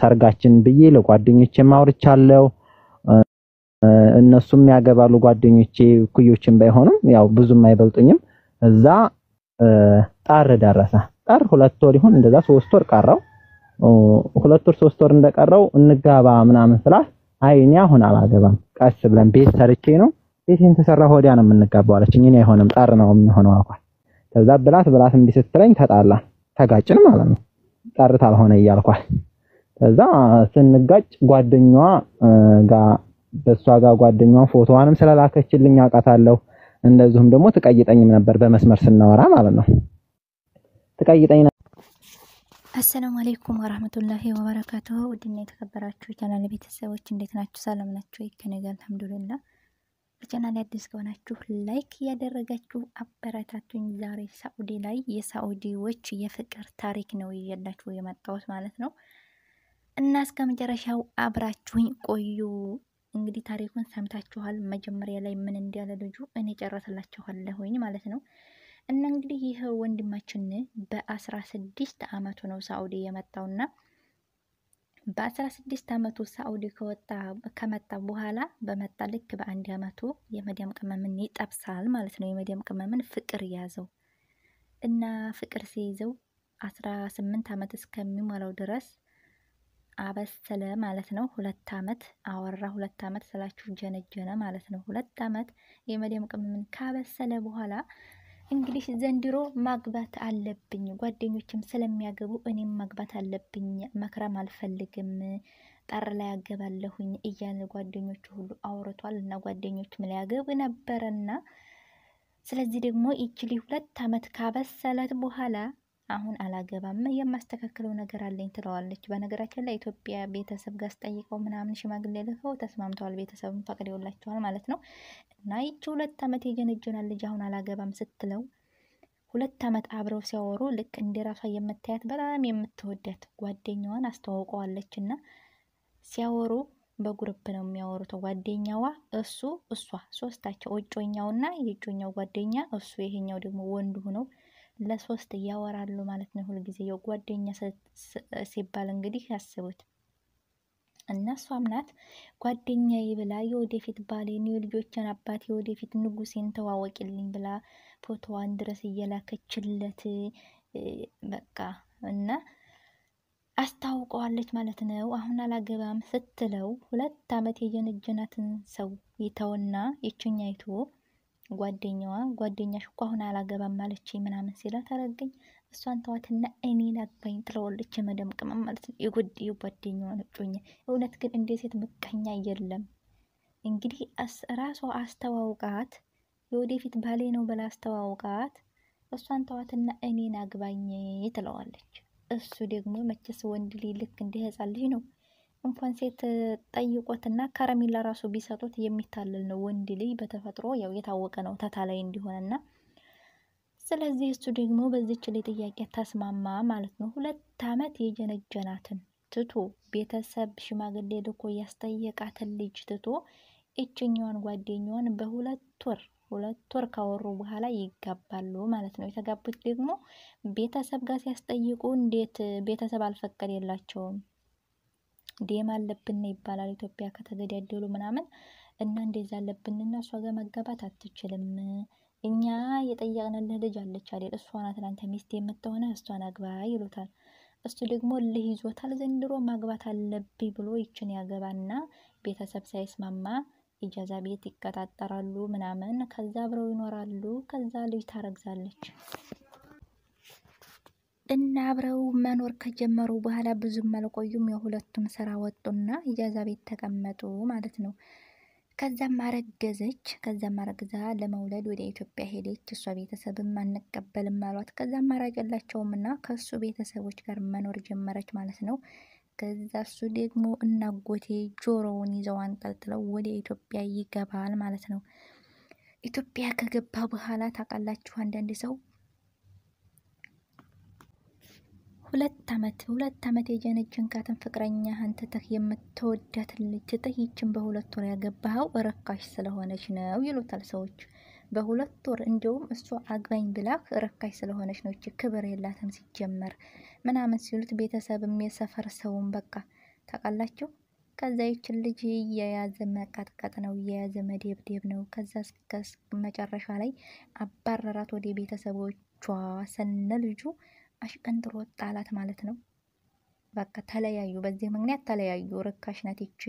ሰርጋችን ብዬ ለጓደኞቼ ማውርቻለሁ። እነሱም ያገባሉ ጓደኞቼ ኩዮችን ባይሆኑም ያው ብዙም አይበልጡኝም። እዛ ጣር ደረሰ። ጣር ሁለት ወር ይሁን እንደዛ ሶስት ወር ቀረው። ሁለት ወር ሶስት ወር እንደቀረው እንጋባ ምናምን ስላት አይ እኔ አሁን አላገባም፣ ቀስ ብለን ቤት ሰርቼ ነው ቤቴን ተሰራ ሆዲያ ነው የምንጋባው አለችኝ። እኔ አይሆንም ጣር ነው የሚሆነው አልኳት። ከዛ ብላት ብላት እምቢ ስትለኝ ተጣላ ተጋጭን ማለት ነው። ጣር ታልሆነ እያልኳት ከዛ ስንጋጭ ጓደኛዋ ጋር በእሷ ጋር ጓደኛዋን ፎቶዋንም ስለላከችልኝ አውቃታለሁ። እንደዚሁም ደግሞ ትቀይጠኝም ነበር በመስመር ስናወራ ማለት ነው ትቀይጠኝ አሰላሙ አሌይኩም ወራህመቱላሂ ወበረካቱሁ። ውድና የተከበራችሁ የቻናል ቤተሰቦች እንዴት ናችሁ? ሰላም ናችሁ? ይከነጋ አልሐምዱሊላ። በቻናል አዲስ ከሆናችሁ ላይክ እያደረጋችሁ አበረታቱኝ። ዛሬ ሳኡዲ ላይ የሳኡዲዎች የፍቅር ታሪክ ነው ይዤላችሁ የመጣሁት ማለት ነው። እና እስከ መጨረሻው አብራችሁኝ ቆዩ። እንግዲህ ታሪኩን ሰምታችኋል። መጀመሪያ ላይ ምን እንዳለ ልጁ እኔ ጨረስላችኋለሁኝ ማለት ነው። እና እንግዲህ ይህ ወንድማችን በአስራ ስድስት አመቱ ነው ሳኡዲ እና በአስራ ስድስት አመቱ ሳኡዲ ከወጣ ከመጣ በኋላ በመጣ ልክ በአንድ አመቱ የመዲያም ቅመምን ይጠብሳል ማለት ነው። የመዲያም ቅመምን ፍቅር ያዘው እና ፍቅር ሲይዘው አስራ ስምንት አመት እስከሚሞላው ድረስ አበሰለ ማለት ነው። ሁለት ዓመት አወራ። ሁለት ዓመት ስላችሁ ጀነጀነ ማለት ነው። ሁለት ዓመት የመዲያም ቅመምን ካበሰለ በኋላ እንግዲህ ዘንድሮ ማግባት አለብኝ፣ ጓደኞችም ስለሚያገቡ እኔም ማግባት አለብኝ፣ መክረም አልፈልግም፣ ጠር ላይ ያገባለሁኝ እያለ ጓደኞቹ ሁሉ አውርቷል እና ጓደኞቹም ሊያገቡ ነበረና ስለዚህ ደግሞ ይችሊ ሁለት ዓመት ካበሰለት በኋላ አሁን አላገባም የማስተካከለው ነገር አለኝ ትለዋለች። በነገራችን ላይ ኢትዮጵያ ቤተሰብ ጋር ስጠይቀው ምናምን ሽማግሌ ልከው ተስማምተዋል። ቤተሰብም ፈቅደውላቸዋል ማለት ነው። እና ይቺ ሁለት ዓመት የጀነጀናል ልጅ አሁን አላገባም ስትለው ሁለት ዓመት አብረው ሲያወሩ ልክ እንደ ራሷ የምታያት በጣም የምትወዳት ጓደኛዋን አስተዋውቀዋለች። እና ሲያወሩ በጉርብ ነው የሚያወሩት። ጓደኛዋ እሱ እሷ ሶስታቸው እጮኛውና የእጮኛው ጓደኛ እሱ ይሄኛው ደግሞ ወንዱ ነው። ለሶስት እያወራሉ ማለት ነው። ሁልጊዜ ያው ጓደኛ ሲባል እንግዲህ ያስቡት እና እሷም ናት ጓደኛዬ ብላ የወደፊት ባሌን፣ የልጆችን አባት፣ የወደፊት ንጉሴን ተዋወቂልኝ ብላ ፎቶዋን ድረስ እየላከችለት በቃ እና አስታውቀዋለች ማለት ነው። አሁን አላገባም ስትለው ሁለት ዓመት የጀነጀናትን ሰው ይተውና ይችኛ አይቶ ጓደኛዋ ጓደኛሽ እኮ አሁን አላገባም ማለች ምናምን ሲላት አረገኝ እሷን ተዋትና እኔ ላግባኝ ጥለወለች። የመደም ቅመም ማለት ነው የጓደኛዋ እጮኛ። እውነት ግን እንደ ሴት ምቀኛ የለም። እንግዲህ ራሷ አስተዋውቃት፣ የወደፊት ባሌ ነው ብላ አስተዋውቃት። እሷን ተዋትና እኔን አግባኝ ትለዋለች። እሱ ደግሞ መቼስ ወንድ ልክ እንደ ህፃን ልጅ ነው እንኳን ሴት ጠይቆትና ከረሜላ ራሱ ቢሰጡት የሚታለል ነው። ወንድ ልጅ በተፈጥሮ ያው የታወቀ ነው ተታላይ እንዲሆነና ስለዚህ እሱ ደግሞ በዚች ላይ ጥያቄ ተስማማ ማለት ነው። ሁለት አመት የጀነጀናትን ትቶ ቤተሰብ ሽማግሌ ልኮ ያስጠየቃትን ልጅ ትቶ እችኛዋን ጓደኛዋን በሁለት ወር ሁለት ወር ካወሩ በኋላ ይጋባሉ ማለት ነው። የተጋቡት ደግሞ ቤተሰብ ጋር ሲያስጠይቁ እንዴት ቤተሰብ አልፈቀድ የላቸውም። ዲም አለብን ይባላል ኢትዮጵያ ከተገዳደሉ ምናምን እና እንደዛ አለብን እና እሷ ጋር አትችልም። እኛ የጠየቅንልህ ልጅ አለች አይደል? እሷ ናት ሚስት የምትሆነ እሷን አግባ ይሉታል። እሱ ደግሞ ልህ ይዞታል። ዘንድሮ ማግባት አለብኝ ብሎ ይችን ያገባና ቤተሰብ ሳይስማማ ኢጃዛ ቤት ይቀጣጠራሉ ምናምን። ከዛ አብረው ይኖራሉ። ከዛ ልጅ ታረግዛለች። እና አብረው መኖር ከጀመሩ በኋላ ብዙም አልቆዩም። የሁለቱም ስራ ወጡና እጃዛ ቤት ተቀመጡ ማለት ነው። ከዛም አረገዘች። ከዛም አረግዛ ለመውለድ ወደ ኢትዮጵያ ሄደች። እሷ ቤተሰብም አንቀበልም አሏት። ከዛም አራቀላቸውም እና ከእሱ ቤተሰቦች ጋር መኖር ጀመረች ማለት ነው። ከዛ እሱ ደግሞ እናጎቴ ጆሮውን ይዘው አንጠልጥለው ወደ ኢትዮጵያ ይገባል ማለት ነው። ኢትዮጵያ ከገባ በኋላ ታውቃላችሁ አንዳንድ ሰው ሁለት አመት ሁለት ዓመት ፍቅረኛ አንተ ትተህ የምትወዳት ልጅ ትተህ ይችን በሁለት ወር ያገባኸው እረካሽ ስለሆነች ነው ይሉታል ሰዎች። በሁለት ወር እንዲሁም እሱ አግባኝ ብላህ እረካሽ ስለሆነች ነው፣ ክብር የላትም ሲጀመር ምናምን ሲሉት ቤተሰብም የሰፈር ሰውም በቃ ታውቃላችሁ። ከዛ ይችን ልጅ እየያዘ መቀጥቀጥ ነው፣ እየያዘ መደብደብ ነው። ከዛ እስከ መጨረሻ ላይ አባረራት ወደ ቤተሰቦቿ ሰነ ልጁ አሽቀንጥሮ ጣላት ማለት ነው። በቃ ተለያዩ። በዚህ ምክንያት ተለያዩ። ርካሽ ናት ይቺ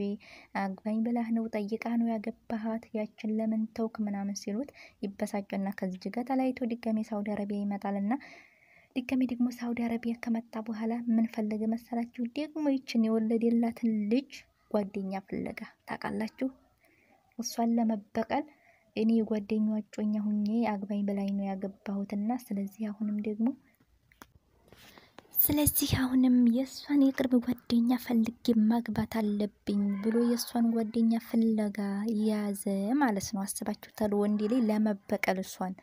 አግባኝ ብላህ ነው ጠይቃ ነው ያገባሃት ያችን ለምን ተውክ ምናምን ሲሉት ይበሳጭና ከዚህ ጋር ተለያይቶ ድጋሜ ሳውዲ አረቢያ ይመጣልና ድጋሜ ደግሞ ሳውዲ አረቢያ ከመጣ በኋላ ምን ፈለገ መሰላችሁ? ደግሞ ይችን የወለደላትን ልጅ ጓደኛ ፍለጋ ታውቃላችሁ። እሷን ለመበቀል እኔ የጓደኛዋ እጮኛ ሁኜ አግባኝ ብላኝ ነው ያገባሁትና ስለዚህ አሁንም ደግሞ ስለዚህ አሁንም የእሷን የቅርብ ጓደኛ ፈልጌ ማግባት አለብኝ ብሎ የእሷን ጓደኛ ፍለጋ ያዘ ማለት ነው። አስባችሁ አስባችሁታል? ወንዴ ላይ ለመበቀል እሷን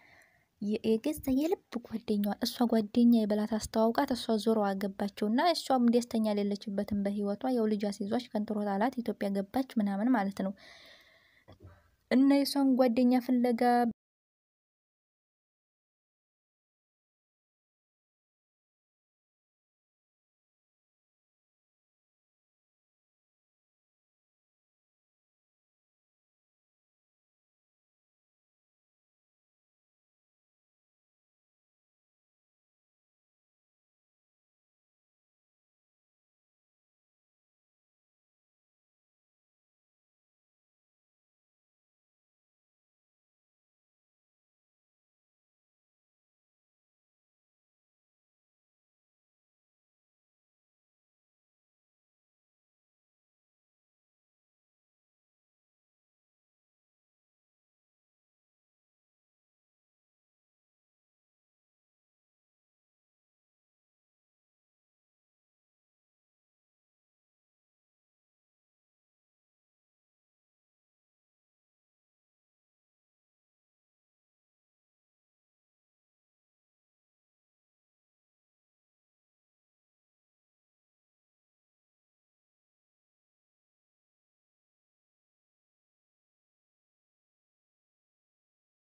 የገዛ የልብ ጓደኛዋ እሷ ጓደኛ የበላት አስተዋውቃት እሷ ዞሮ አገባቸውና እሷም ደስተኛ ሌለችበትም በህይወቷ ያው ልጅ አስይዟች ከንትሮት አላት ኢትዮጵያ ገባች ምናምን ማለት ነው እና የእሷን ጓደኛ ፍለጋ